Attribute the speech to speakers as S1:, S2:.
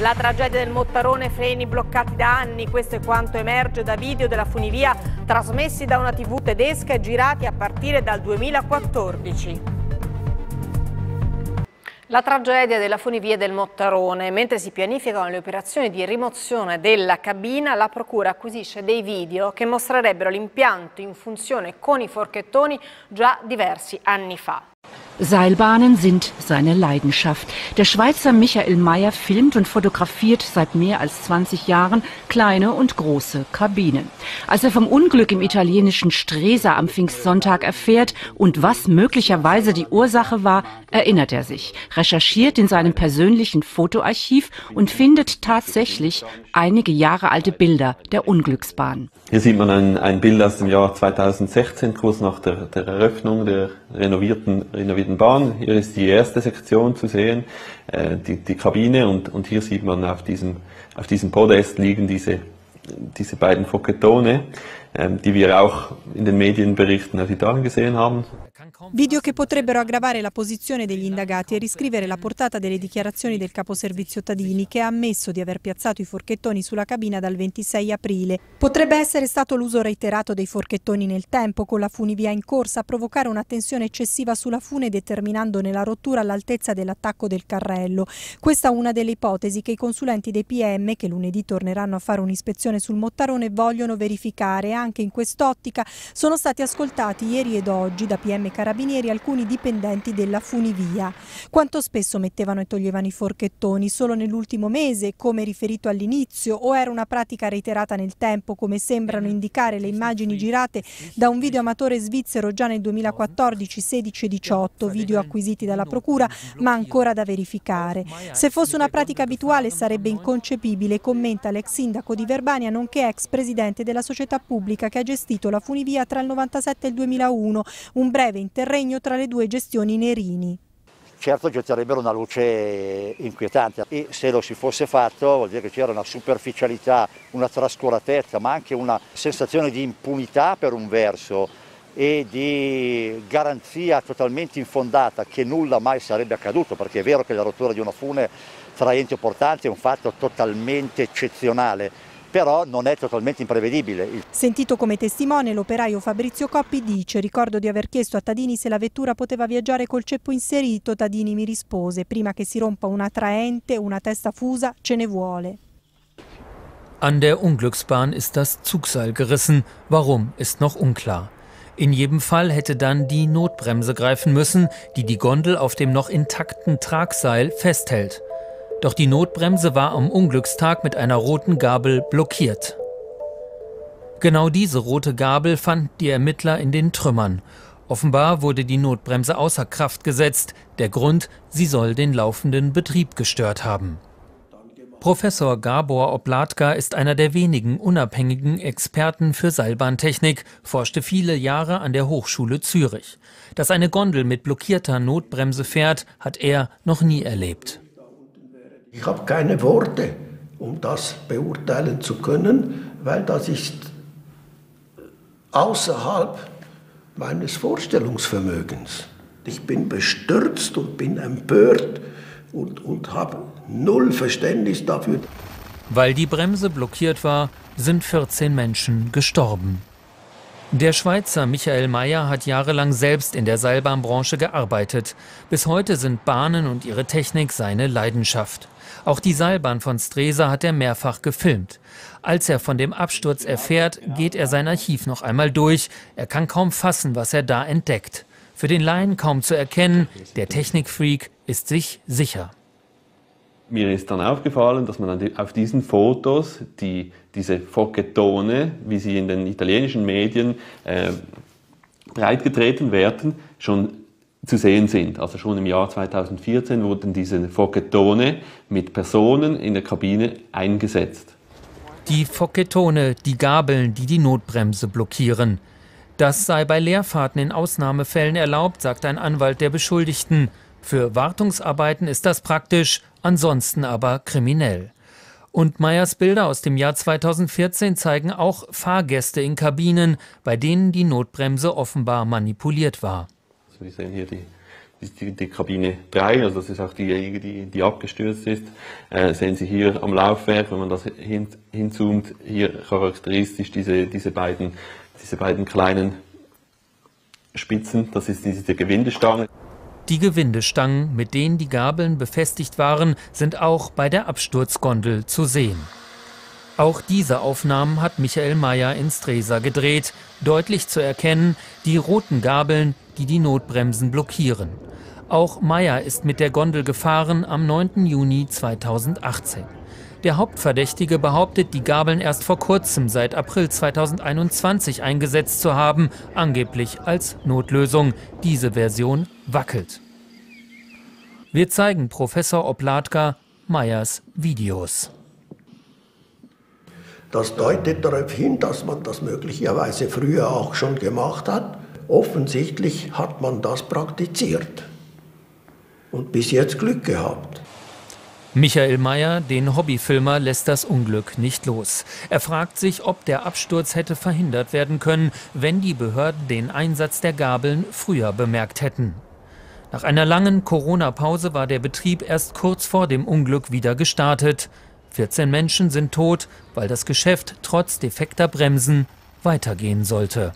S1: La tragedia del Mottarone, freni bloccati da anni, questo è quanto emerge da video della funivia trasmessi da una tv tedesca e girati a partire dal 2014. La tragedia della funivia del Mottarone. Mentre si pianificano le operazioni di rimozione della cabina, la Procura acquisisce dei video che mostrerebbero l'impianto in funzione con i forchettoni già diversi anni fa. Seilbahnen sind seine Leidenschaft. Der Schweizer Michael Mayer filmt und fotografiert seit mehr als 20 Jahren kleine und große Kabinen. Als er vom Unglück im italienischen Stresa am Pfingstsonntag erfährt und was möglicherweise die Ursache war, erinnert er sich, recherchiert in seinem persönlichen Fotoarchiv und findet tatsächlich einige Jahre alte Bilder der Unglücksbahn.
S2: Hier sieht man ein, ein Bild aus dem Jahr 2016, kurz nach der, der Eröffnung der renovierten, renovierten Planeten Bahn. Hier ist die erste Sektion zu sehen, äh, die, die Kabine und, und hier sieht man auf diesem, auf diesem Podest liegen diese, diese beiden Foketone. Eh, die wir auch in den Medienberichten aus äh, Italien gesehen haben.
S1: Video che potrebbero aggravare la posizione degli indagati e riscrivere la portata delle dichiarazioni del caposervizio Tadini che ha ammesso di aver piazzato i forchettoni sulla cabina dal 26 aprile. Potrebbe essere stato l'uso reiterato dei forchettoni nel tempo con la funivia in corsa a provocare una tensione eccessiva sulla fune determinandone la rottura all'altezza dell'attacco del carrello. Questa è una delle ipotesi che i consulenti dei PM che lunedì torneranno a fare un'ispezione sul Mottarone vogliono verificare anche in quest'ottica sono stati ascoltati ieri ed oggi da PM Carabinieri alcuni dipendenti della funivia. Quanto spesso mettevano e toglievano i forchettoni? Solo nell'ultimo mese, come riferito all'inizio, o era una pratica reiterata nel tempo, come sembrano indicare le immagini girate da un video amatore svizzero già nel 2014, 16 e 18, video acquisiti dalla Procura, ma ancora da verificare. Se fosse una pratica abituale sarebbe inconcepibile, commenta l'ex sindaco di Verbania, nonché ex presidente della società pubblica pubblica che ha gestito la funivia tra il 97 e il 2001, un breve interregno tra le due gestioni Nerini. Certo getterebbero una luce inquietante e se lo si fosse fatto vuol dire che c'era una superficialità, una trascuratezza, ma anche una sensazione di impunità per un verso e di garanzia totalmente infondata che nulla mai sarebbe accaduto, perché è vero che la rottura di una fune tra enti portanti è un fatto totalmente eccezionale, però non è totalmente imprevedibile. Sentito come testimone, l'operaio Fabrizio Coppi dice ricordo di aver chiesto a Tadini se la vettura poteva viaggiare col ceppo inserito, Tadini mi rispose prima che si rompa una traente, una testa fusa, ce ne vuole.
S3: An der Unglücksbahn ist das Zugseil gerissen, warum ist noch unklar. In jedem Fall hätte dann die Notbremse greifen müssen, die die Gondel auf dem noch intakten Tragseil festhält. Doch die Notbremse war am Unglückstag mit einer roten Gabel blockiert. Genau diese rote Gabel fanden die Ermittler in den Trümmern. Offenbar wurde die Notbremse außer Kraft gesetzt. Der Grund, sie soll den laufenden Betrieb gestört haben. Professor Gabor Oblatka ist einer der wenigen unabhängigen Experten für Seilbahntechnik, forschte viele Jahre an der Hochschule Zürich. Dass eine Gondel mit blockierter Notbremse fährt, hat er noch nie erlebt.
S2: Ich habe keine Worte, um das beurteilen zu können, weil das ist außerhalb meines Vorstellungsvermögens. Ich bin bestürzt und bin empört und, und habe null Verständnis
S3: dafür. Weil die Bremse blockiert war, sind 14 Menschen gestorben. Der Schweizer Michael Mayer hat jahrelang selbst in der Seilbahnbranche gearbeitet. Bis heute sind Bahnen und ihre Technik seine Leidenschaft. Auch die Seilbahn von Stresa hat er mehrfach gefilmt. Als er von dem Absturz erfährt, geht er sein Archiv noch einmal durch. Er kann kaum fassen, was er da entdeckt. Für den Laien kaum zu erkennen, der Technikfreak ist sich sicher
S2: mir ist dann aufgefallen, dass man auf diesen Fotos die, diese Focchettone, wie sie in den italienischen Medien äh, breitgetreten werden, schon zu sehen sind. Also schon im Jahr 2014 wurden diese Focchettone mit Personen in der Kabine eingesetzt.
S3: Die Focchettone, die Gabeln, die die Notbremse blockieren. Das sei bei Leerfahrten in Ausnahmefällen erlaubt, sagt ein Anwalt der Beschuldigten. Für Wartungsarbeiten ist das praktisch, ansonsten aber kriminell. Und Meyers Bilder aus dem Jahr 2014 zeigen auch Fahrgäste in Kabinen, bei denen die Notbremse offenbar manipuliert war.
S2: Also wir sehen hier die, die, die Kabine 3, also das ist auch diejenige, die, die abgestürzt ist. Äh, sehen Sie hier am Laufwerk, wenn man das hin, hinzoomt, hier charakteristisch diese, diese, beiden, diese beiden kleinen Spitzen, das ist diese Gewindestange.
S3: Die Gewindestangen, mit denen die Gabeln befestigt waren, sind auch bei der Absturzgondel zu sehen. Auch diese Aufnahmen hat Michael Mayer in Stresa gedreht. Deutlich zu erkennen, die roten Gabeln, die die Notbremsen blockieren. Auch Mayer ist mit der Gondel gefahren am 9. Juni 2018. Der Hauptverdächtige behauptet, die Gabeln erst vor kurzem, seit April 2021, eingesetzt zu haben, angeblich als Notlösung. Diese Version wackelt. Wir zeigen Professor Oplatka Meyers Videos.
S2: Das deutet darauf hin, dass man das möglicherweise früher auch schon gemacht hat. Offensichtlich hat man das praktiziert und bis jetzt Glück gehabt.
S3: Michael Mayer, den Hobbyfilmer, lässt das Unglück nicht los. Er fragt sich, ob der Absturz hätte verhindert werden können, wenn die Behörden den Einsatz der Gabeln früher bemerkt hätten. Nach einer langen Corona-Pause war der Betrieb erst kurz vor dem Unglück wieder gestartet. 14 Menschen sind tot, weil das Geschäft trotz defekter Bremsen weitergehen sollte.